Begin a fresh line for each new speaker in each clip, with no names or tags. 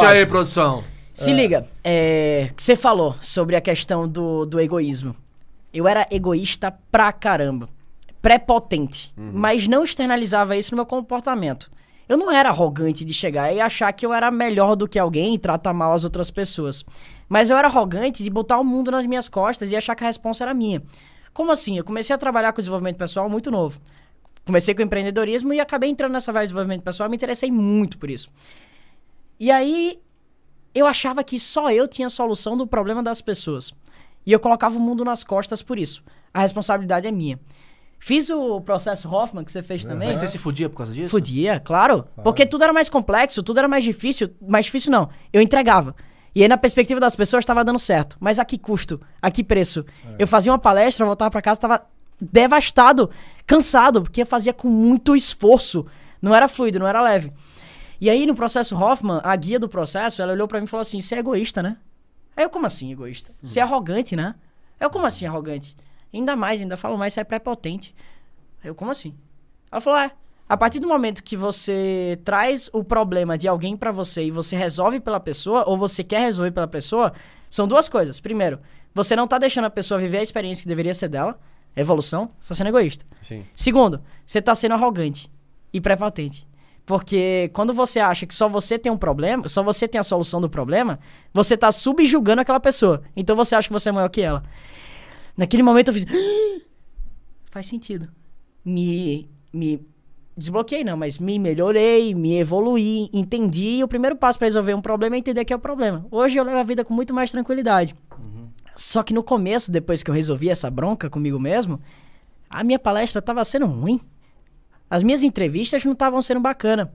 Fala. aí, produção.
Se é. liga, é, você falou sobre a questão do, do egoísmo. Eu era egoísta pra caramba. Prepotente. Uhum. Mas não externalizava isso no meu comportamento. Eu não era arrogante de chegar e achar que eu era melhor do que alguém e tratar mal as outras pessoas. Mas eu era arrogante de botar o mundo nas minhas costas e achar que a resposta era minha. Como assim? Eu comecei a trabalhar com desenvolvimento pessoal muito novo. Comecei com empreendedorismo e acabei entrando nessa vibe de desenvolvimento pessoal, me interessei muito por isso. E aí eu achava que só eu tinha solução do problema das pessoas. E eu colocava o mundo nas costas por isso. A responsabilidade é minha. Fiz o processo Hoffman que você fez também. Mas você se fudia por causa disso? Fudia, claro. claro. Porque tudo era mais complexo, tudo era mais difícil. Mais difícil não. Eu entregava. E aí, na perspectiva das pessoas, estava dando certo. Mas a que custo? A que preço? É. Eu fazia uma palestra, voltava para casa, estava devastado, cansado, porque eu fazia com muito esforço. Não era fluido, não era leve. E aí, no processo Hoffman, a guia do processo, ela olhou para mim e falou assim: você é egoísta, né? Aí eu, como assim egoísta? Você é hum. arrogante, né? Eu, como assim arrogante? Ainda mais, ainda falo mais, você é prepotente. Aí eu, como assim? Ela falou: é. A partir do momento que você traz o problema de alguém para você e você resolve pela pessoa, ou você quer resolver pela pessoa, são duas coisas. Primeiro, você não tá deixando a pessoa viver a experiência que deveria ser dela, evolução, você tá sendo egoísta. Sim. Segundo, você tá sendo arrogante e prepotente. Porque quando você acha que só você tem um problema, só você tem a solução do problema, você está subjugando aquela pessoa. Então você acha que você é maior que ela. Naquele momento eu fiz. Ah, faz sentido. Me. Me desbloqueei, não, mas me melhorei, me evoluí, entendi. E o primeiro passo para resolver um problema é entender que é o problema. Hoje eu levo a vida com muito mais tranquilidade. Uhum. Só que no começo, depois que eu resolvi essa bronca comigo mesmo, a minha palestra estava sendo ruim. As minhas entrevistas não estavam sendo bacana.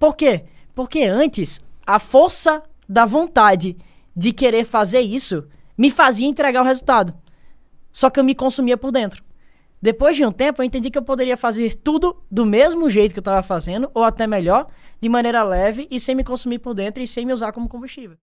Por quê? Porque antes, a força da vontade de querer fazer isso me fazia entregar o resultado. Só que eu me consumia por dentro. Depois de um tempo, eu entendi que eu poderia fazer tudo do mesmo jeito que eu estava fazendo, ou até melhor, de maneira leve e sem me consumir por dentro e sem me usar como combustível.